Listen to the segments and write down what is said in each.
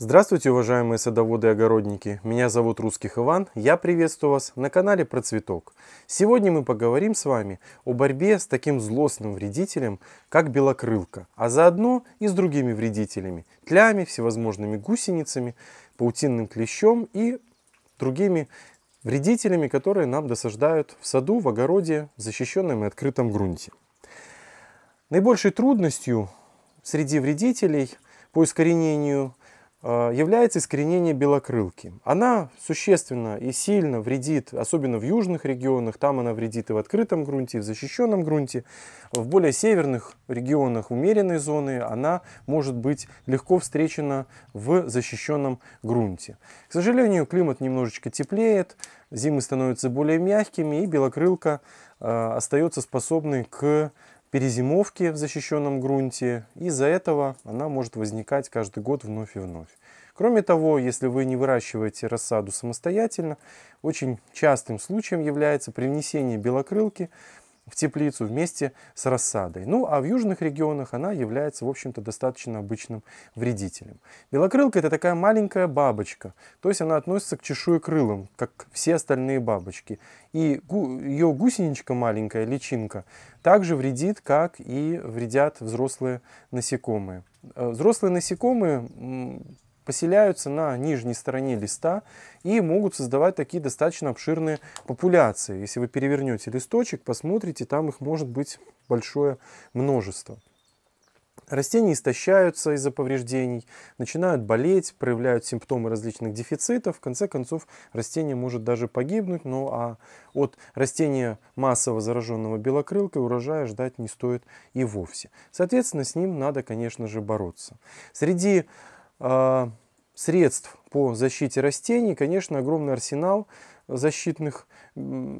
Здравствуйте, уважаемые садоводы и огородники! Меня зовут Русских Иван, я приветствую вас на канале Про Цветок. Сегодня мы поговорим с вами о борьбе с таким злостным вредителем, как белокрылка, а заодно и с другими вредителями, тлями, всевозможными гусеницами, паутинным клещом и другими вредителями, которые нам досаждают в саду, в огороде, в защищенном и открытом грунте. Наибольшей трудностью среди вредителей по искоренению Э, является искоренение белокрылки. Она существенно и сильно вредит, особенно в южных регионах, там она вредит и в открытом грунте, и в защищенном грунте. В более северных регионах умеренной зоны она может быть легко встречена в защищенном грунте. К сожалению, климат немножечко теплеет, зимы становятся более мягкими, и белокрылка э, остается способной к перезимовки в защищенном грунте. Из-за этого она может возникать каждый год вновь и вновь. Кроме того, если вы не выращиваете рассаду самостоятельно, очень частым случаем является привнесение белокрылки в теплицу вместе с рассадой. Ну а в южных регионах она является, в общем-то, достаточно обычным вредителем. Белокрылка это такая маленькая бабочка, то есть она относится к чешуекрылым, как все остальные бабочки. И ее гусеничка маленькая, личинка, также вредит, как и вредят взрослые насекомые. Э, взрослые насекомые поселяются на нижней стороне листа и могут создавать такие достаточно обширные популяции. Если вы перевернете листочек, посмотрите, там их может быть большое множество. Растения истощаются из-за повреждений, начинают болеть, проявляют симптомы различных дефицитов. В конце концов, растение может даже погибнуть. Но а от растения массово зараженного белокрылкой урожая ждать не стоит и вовсе. Соответственно, с ним надо, конечно же, бороться. Среди а, средств по защите растений, конечно, огромный арсенал защитных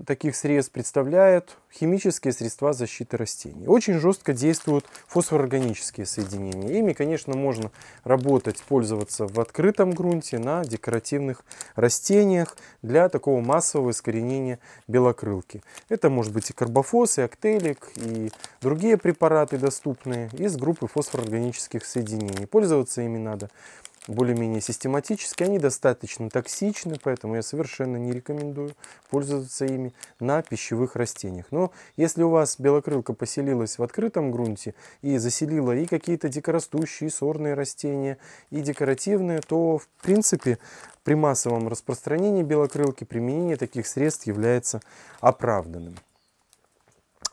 таких средств представляют химические средства защиты растений. Очень жестко действуют фосфорорганические соединения. Ими, конечно, можно работать, пользоваться в открытом грунте, на декоративных растениях для такого массового искоренения белокрылки. Это может быть и карбофос, и актелик, и другие препараты доступные из группы фосфорорганических соединений. Пользоваться ими надо более-менее систематически. Они достаточно токсичны, поэтому я совершенно не рекомендую пользоваться ими на пищевых растениях. Но если у вас белокрылка поселилась в открытом грунте и заселила и какие-то дикорастущие сорные растения, и декоративные, то в принципе при массовом распространении белокрылки применение таких средств является оправданным.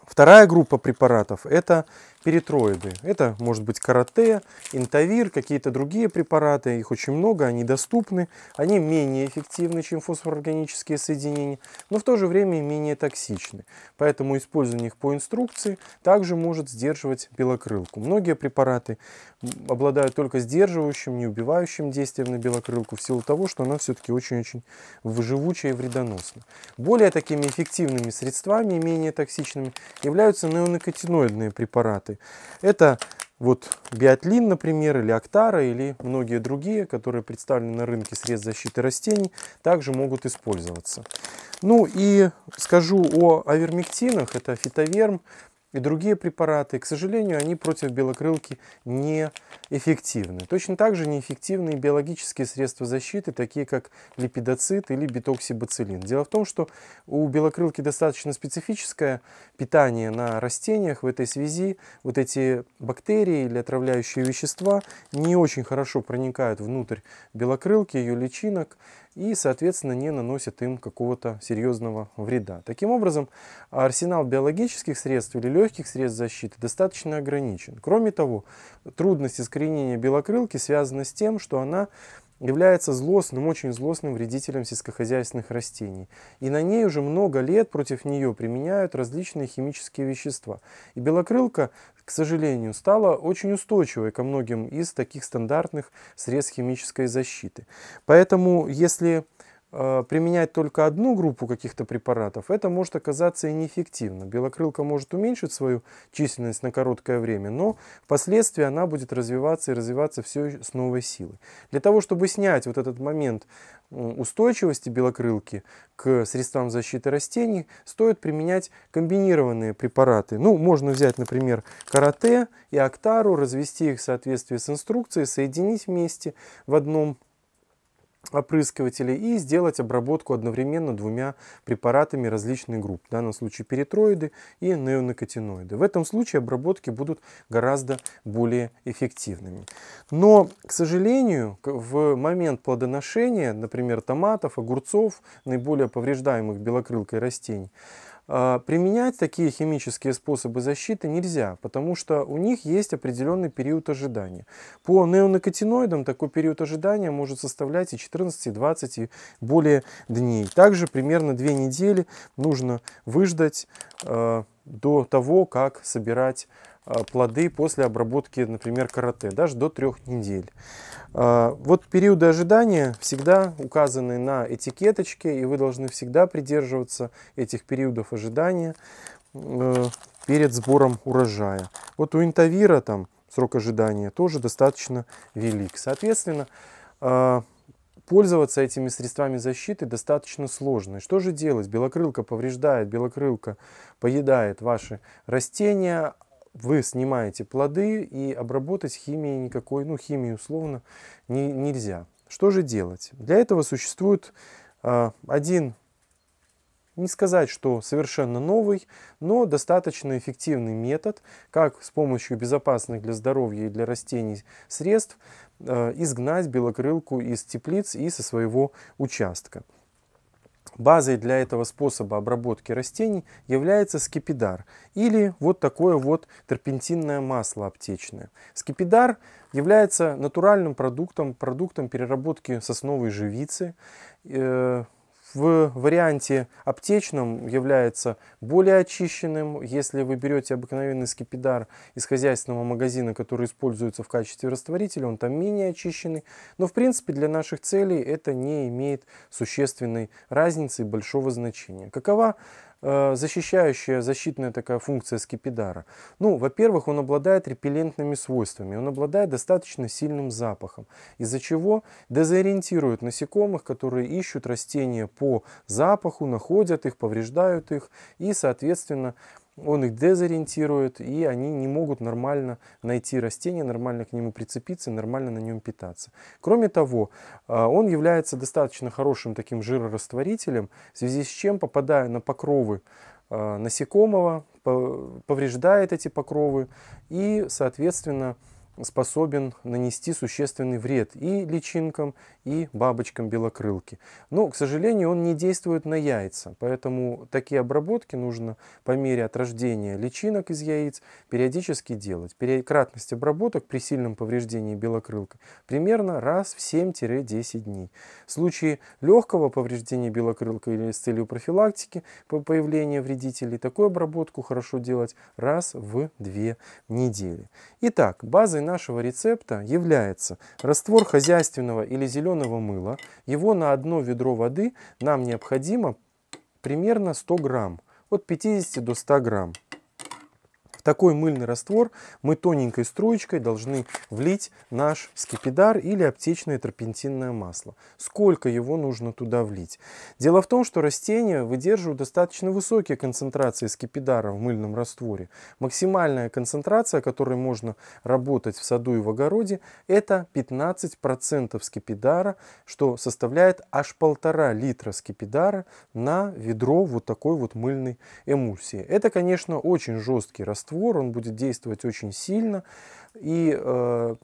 Вторая группа препаратов – это перитроиды. Это может быть карате, интавир, какие-то другие препараты, их очень много, они доступны, они менее эффективны, чем фосфорорганические соединения, но в то же время менее токсичны. Поэтому использование их по инструкции также может сдерживать белокрылку. Многие препараты обладают только сдерживающим, не убивающим действием на белокрылку в силу того, что она все-таки очень-очень живучая и вредоносна. Более такими эффективными средствами и менее токсичными являются неонокотиноидные препараты, это вот биотлин, например, или актара, или многие другие, которые представлены на рынке средств защиты растений, также могут использоваться. Ну и скажу о авермектинах, это фитоверм, и другие препараты, к сожалению, они против белокрылки неэффективны. Точно так же неэффективны и биологические средства защиты, такие как липидоцит или битоксибацилин. Дело в том, что у белокрылки достаточно специфическое питание на растениях. В этой связи вот эти бактерии или отравляющие вещества не очень хорошо проникают внутрь белокрылки, ее личинок, и, соответственно, не наносит им какого-то серьезного вреда. Таким образом, арсенал биологических средств или легких средств защиты достаточно ограничен. Кроме того, трудность искоренения белокрылки связана с тем, что она является злостным, очень злостным вредителем сельскохозяйственных растений. И на ней уже много лет против нее применяют различные химические вещества. И белокрылка к сожалению, стала очень устойчивой ко многим из таких стандартных средств химической защиты. Поэтому, если Э, применять только одну группу каких-то препаратов, это может оказаться и неэффективно. Белокрылка может уменьшить свою численность на короткое время, но впоследствии она будет развиваться и развиваться все с новой силой. Для того, чтобы снять вот этот момент устойчивости белокрылки к средствам защиты растений, стоит применять комбинированные препараты. Ну, можно взять, например, карате и актару, развести их в соответствии с инструкцией, соединить вместе в одном опрыскивателей и сделать обработку одновременно двумя препаратами различных групп, в данном случае перитроиды и неонекотиноиды. В этом случае обработки будут гораздо более эффективными. Но, к сожалению, в момент плодоношения, например, томатов, огурцов, наиболее повреждаемых белокрылкой растений, а, применять такие химические способы защиты нельзя, потому что у них есть определенный период ожидания. По неонокотиноидам такой период ожидания может составлять и 14, и 20, и более дней. Также примерно 2 недели нужно выждать э, до того, как собирать а, плоды после обработки, например, карате, даже до трех недель. А, вот периоды ожидания всегда указаны на этикеточке, и вы должны всегда придерживаться этих периодов ожидания э, перед сбором урожая. Вот у интавира там срок ожидания тоже достаточно велик. Соответственно, а, пользоваться этими средствами защиты достаточно сложно. И что же делать? Белокрылка повреждает, белокрылка поедает ваши растения, вы снимаете плоды и обработать химией никакой, ну химией условно, не, нельзя. Что же делать? Для этого существует э, один, не сказать, что совершенно новый, но достаточно эффективный метод, как с помощью безопасных для здоровья и для растений средств э, изгнать белокрылку из теплиц и со своего участка. Базой для этого способа обработки растений является скипидар или вот такое вот терпентинное масло аптечное. Скипидар является натуральным продуктом, продуктом переработки сосновой живицы. Э, в варианте аптечном является более очищенным. Если вы берете обыкновенный скипидар из хозяйственного магазина, который используется в качестве растворителя, он там менее очищенный. Но в принципе для наших целей это не имеет существенной разницы и большого значения. Какова Э, защищающая, защитная такая функция скипидара? Ну, во-первых, он обладает репеллентными свойствами, он обладает достаточно сильным запахом, из-за чего дезориентирует насекомых, которые ищут растения по запаху, находят их, повреждают их и, соответственно, он их дезориентирует, и они не могут нормально найти растение, нормально к нему прицепиться, нормально на нем питаться. Кроме того, э, он является достаточно хорошим таким жирорастворителем, в связи с чем, попадая на покровы э, насекомого, повреждает эти покровы и, соответственно, способен нанести существенный вред и личинкам, и бабочкам белокрылки. Но, к сожалению, он не действует на яйца, поэтому такие обработки нужно по мере от личинок из яиц периодически делать. Кратность обработок при сильном повреждении белокрылки примерно раз в 7-10 дней. В случае легкого повреждения белокрылка или с целью профилактики появления вредителей, такую обработку хорошо делать раз в 2 недели. Итак, базой нашего рецепта является раствор хозяйственного или зеленого мыла. Его на одно ведро воды нам необходимо примерно 100 грамм, от 50 до 100 грамм. Такой мыльный раствор мы тоненькой струечкой должны влить наш скипидар или аптечное терпентинное масло. Сколько его нужно туда влить? Дело в том, что растения выдерживают достаточно высокие концентрации скипидара в мыльном растворе. Максимальная концентрация, которой можно работать в саду и в огороде, это 15% скипидара, что составляет аж полтора литра скипидара на ведро вот такой вот мыльной эмульсии. Это, конечно, очень жесткий раствор раствор, он будет действовать очень сильно, и э,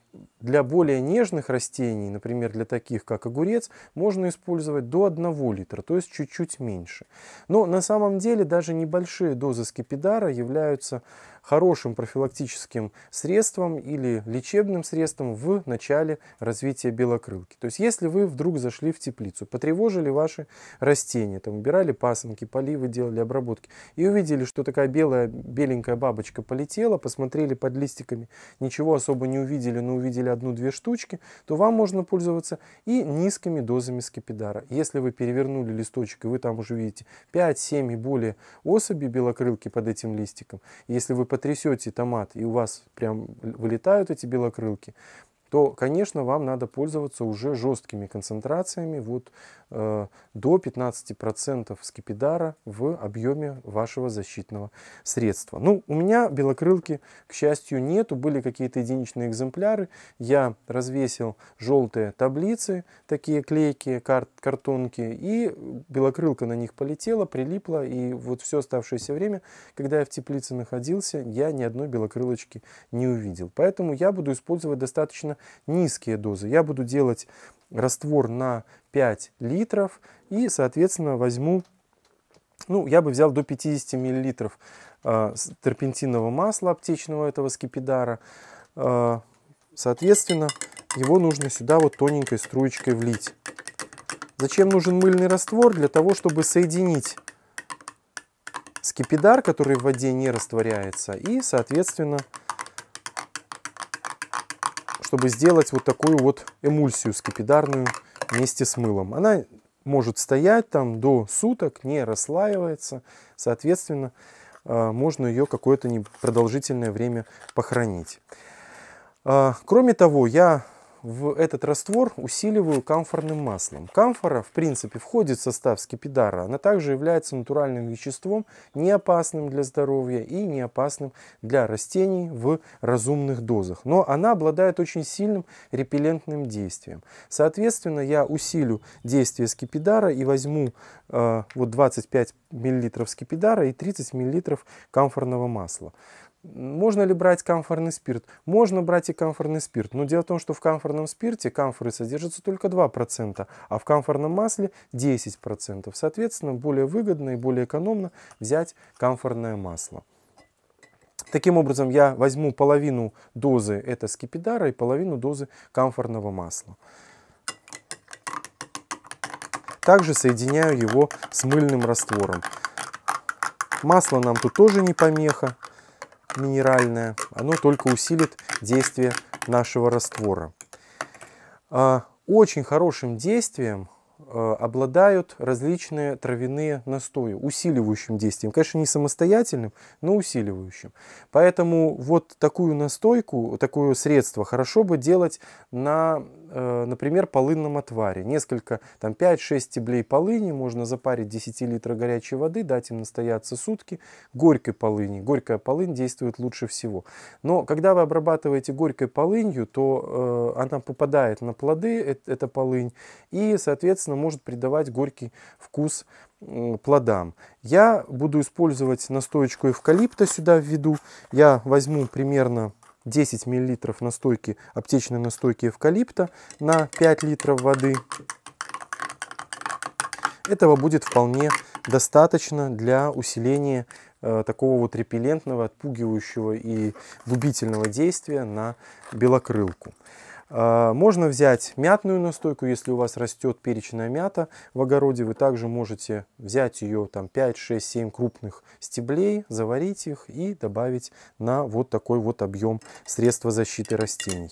для более нежных растений, например, для таких как огурец, можно использовать до 1 литра, то есть чуть-чуть меньше. Но на самом деле даже небольшие дозы скипидара являются хорошим профилактическим средством или лечебным средством в начале развития белокрылки. То есть если вы вдруг зашли в теплицу, потревожили ваши растения, там убирали пасынки, поливы делали, обработки, и увидели, что такая белая, беленькая бабочка полетела, посмотрели под листиками, ничего ничего особо не увидели, но увидели одну-две штучки, то вам можно пользоваться и низкими дозами скипидара. Если вы перевернули листочек, и вы там уже видите 5-7 и более особей белокрылки под этим листиком, если вы потрясете томат, и у вас прям вылетают эти белокрылки, то, конечно, вам надо пользоваться уже жесткими концентрациями вот, э, до 15% скипидара в объеме вашего защитного средства. Ну, у меня белокрылки, к счастью, нету. Были какие-то единичные экземпляры. Я развесил желтые таблицы, такие клейкие, карт, картонки, и белокрылка на них полетела, прилипла, и вот все оставшееся время, когда я в теплице находился, я ни одной белокрылочки не увидел. Поэтому я буду использовать достаточно низкие дозы. Я буду делать раствор на 5 литров и, соответственно, возьму, ну, я бы взял до 50 миллилитров э, терпентинового масла аптечного этого скипидара. Э, соответственно, его нужно сюда вот тоненькой струечкой влить. Зачем нужен мыльный раствор? Для того, чтобы соединить скипидар, который в воде не растворяется, и, соответственно, чтобы сделать вот такую вот эмульсию скипидарную вместе с мылом. Она может стоять там до суток, не расслаивается, соответственно, э, можно ее какое-то непродолжительное время похоронить. А, кроме того, я в этот раствор усиливаю камфорным маслом. Камфора, в принципе, входит в состав скипидара. Она также является натуральным веществом, не опасным для здоровья и не опасным для растений в разумных дозах. Но она обладает очень сильным репеллентным действием. Соответственно, я усилю действие скипидара и возьму э, вот 25 мл скипидара и 30 мл камфорного масла. Можно ли брать камфорный спирт? Можно брать и камфорный спирт, но дело в том, что в камфорном спирте камфоры содержатся только 2%, а в камфорном масле 10%. Соответственно, более выгодно и более экономно взять камфорное масло. Таким образом, я возьму половину дозы это скипидара и половину дозы камфорного масла. Также соединяю его с мыльным раствором. Масло нам тут тоже не помеха минеральное, оно только усилит действие нашего раствора. А, очень хорошим действием э, обладают различные травяные настои, усиливающим действием. Конечно, не самостоятельным, но усиливающим. Поэтому вот такую настойку, такое средство хорошо бы делать на Э, например, полынном отваре. Несколько, там 5-6 стеблей полыни можно запарить 10 литра горячей воды, дать им настояться сутки. Горькой полыни. Горькая полынь действует лучше всего. Но когда вы обрабатываете горькой полынью, то э, она попадает на плоды, э, эта полынь, и, соответственно, может придавать горький вкус плодам. Я буду использовать настоечку эвкалипта сюда введу. Я возьму примерно 10 мл настойки, аптечной настойки эвкалипта на 5 литров воды. Этого будет вполне достаточно для усиления э, такого вот репеллентного, отпугивающего и губительного действия на белокрылку. А, можно взять мятную настойку, если у вас растет перечная мята в огороде, вы также можете взять ее там 5, 6, 7 крупных стеблей, заварить их и добавить на вот такой вот объем средства защиты растений.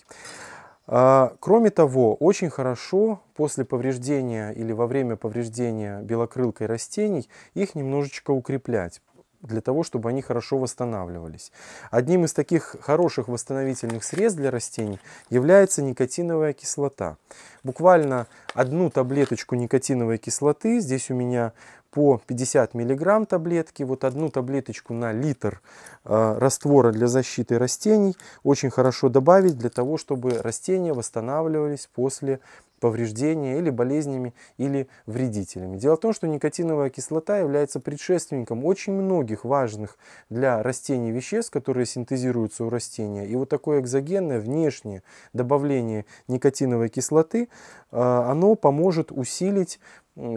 А, кроме того, очень хорошо после повреждения или во время повреждения белокрылкой растений их немножечко укреплять для того, чтобы они хорошо восстанавливались. Одним из таких хороших восстановительных средств для растений является никотиновая кислота. Буквально одну таблеточку никотиновой кислоты, здесь у меня по 50 мг таблетки, вот одну таблеточку на литр э, раствора для защиты растений очень хорошо добавить для того, чтобы растения восстанавливались после повреждения или болезнями или вредителями. Дело в том, что никотиновая кислота является предшественником очень многих важных для растений веществ, которые синтезируются у растения. И вот такое экзогенное внешнее добавление никотиновой кислоты, э, оно поможет усилить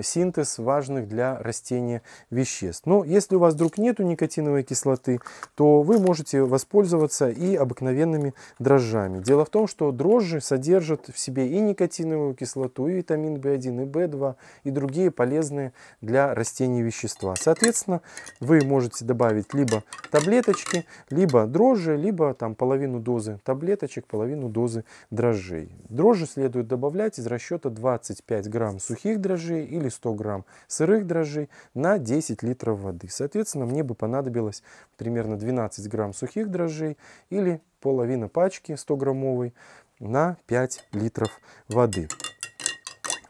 синтез важных для растения веществ. Но если у вас вдруг нету никотиновой кислоты, то вы можете воспользоваться и обыкновенными дрожжами. Дело в том, что дрожжи содержат в себе и никотиновую кислоту, и витамин В1, и В2, и другие полезные для растений вещества. Соответственно, вы можете добавить либо таблеточки, либо дрожжи, либо там половину дозы таблеточек, половину дозы дрожжей. Дрожжи следует добавлять из расчета 25 грамм сухих дрожжей или 100 грамм сырых дрожжей на 10 литров воды. Соответственно, мне бы понадобилось примерно 12 грамм сухих дрожжей или половина пачки 100-граммовой на 5 литров воды.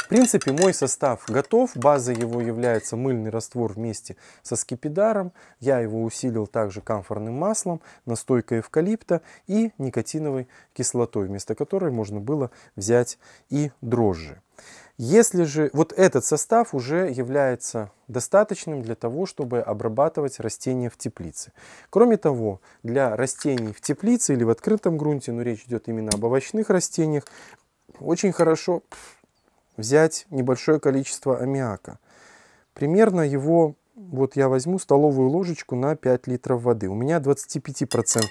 В принципе, мой состав готов. Базой его является мыльный раствор вместе со скипидаром. Я его усилил также камфорным маслом, настойкой эвкалипта и никотиновой кислотой, вместо которой можно было взять и дрожжи. Если же вот этот состав уже является достаточным для того, чтобы обрабатывать растения в теплице. Кроме того, для растений в теплице или в открытом грунте, но ну, речь идет именно об овощных растениях, очень хорошо взять небольшое количество аммиака. Примерно его, вот я возьму столовую ложечку на 5 литров воды. У меня 25%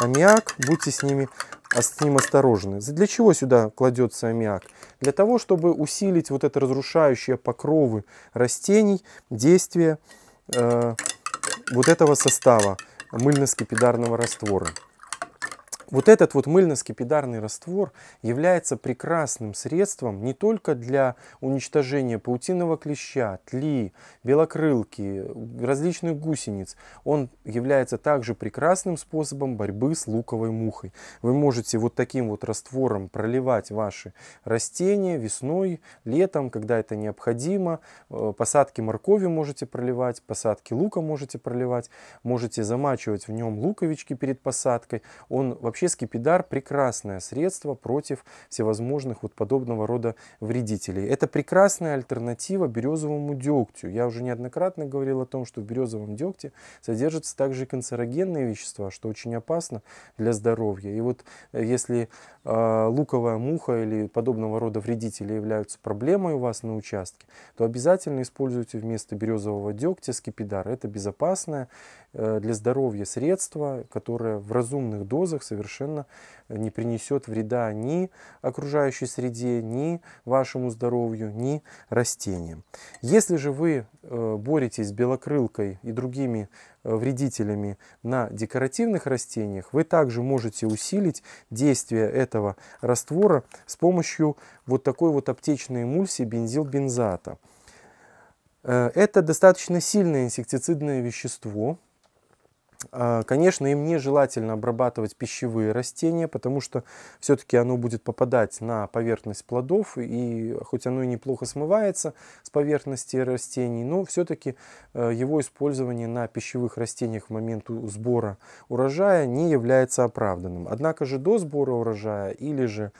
аммиак, будьте с ними а с ним осторожны. Для чего сюда кладется аммиак? Для того, чтобы усилить вот это разрушающее покровы растений действие э, вот этого состава мыльно-скипидарного раствора. Вот этот вот мыльно-скипидарный раствор является прекрасным средством не только для уничтожения паутинного клеща, тли, белокрылки, различных гусениц. Он является также прекрасным способом борьбы с луковой мухой. Вы можете вот таким вот раствором проливать ваши растения весной, летом, когда это необходимо. Э, посадки моркови можете проливать, посадки лука можете проливать. Можете замачивать в нем луковички перед посадкой. Он вообще Вообще скипидар – прекрасное средство против всевозможных вот подобного рода вредителей. Это прекрасная альтернатива березовому дегтю. Я уже неоднократно говорил о том, что в березовом дегте содержатся также канцерогенные вещества, что очень опасно для здоровья. И вот э, если э, луковая муха или подобного рода вредители являются проблемой у вас на участке, то обязательно используйте вместо березового дегтя скипидар. Это безопасное Э, для здоровья средство, которое в разумных дозах совершенно э, не принесет вреда ни окружающей среде, ни вашему здоровью, ни растениям. Если же вы э, боретесь с белокрылкой и другими вредителями на декоративных растениях, вы также можете усилить действие этого раствора с помощью вот такой вот аптечной эмульсии бензилбензата. Это достаточно сильное инсектицидное вещество, а, конечно, им нежелательно обрабатывать пищевые растения, потому что все-таки оно будет попадать на поверхность плодов, и хоть оно и неплохо смывается с поверхности растений, но все-таки э, его использование на пищевых растениях в момент сбора урожая не является оправданным. Однако же до сбора урожая или же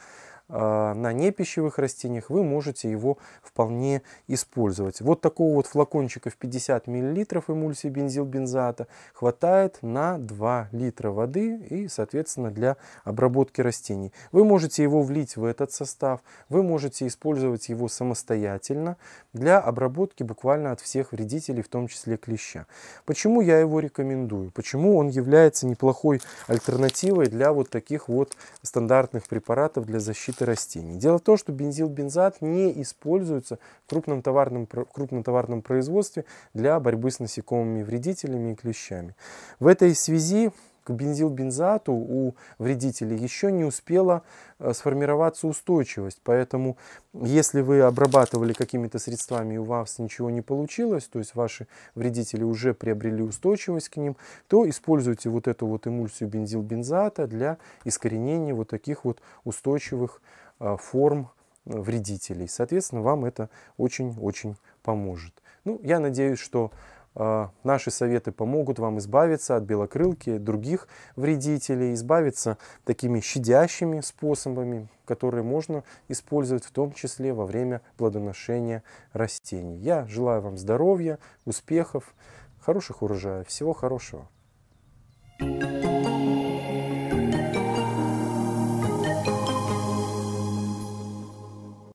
а, на непищевых растениях вы можете его вполне использовать. Вот такого вот флакончика в 50 мл эмульсии бензилбензата хватает на 2 литра воды и, соответственно, для обработки растений. Вы можете его влить в этот состав, вы можете использовать его самостоятельно для обработки буквально от всех вредителей, в том числе клеща. Почему я его рекомендую? Почему он является неплохой альтернативой для вот таких вот стандартных препаратов для защиты защиты растений. Дело в том, что бензилбензат не используется в крупном товарном, крупном товарном производстве для борьбы с насекомыми вредителями и клещами. В этой связи к бензилбензату у вредителей еще не успела э, сформироваться устойчивость. Поэтому, если вы обрабатывали какими-то средствами и у вас ничего не получилось, то есть ваши вредители уже приобрели устойчивость к ним, то используйте вот эту вот эмульсию бензилбензата для искоренения вот таких вот устойчивых э, форм э, вредителей. Соответственно, вам это очень-очень поможет. Ну, я надеюсь, что а, наши советы помогут вам избавиться от белокрылки, других вредителей, избавиться такими щадящими способами, которые можно использовать в том числе во время плодоношения растений. Я желаю вам здоровья, успехов, хороших урожаев, всего хорошего. thank you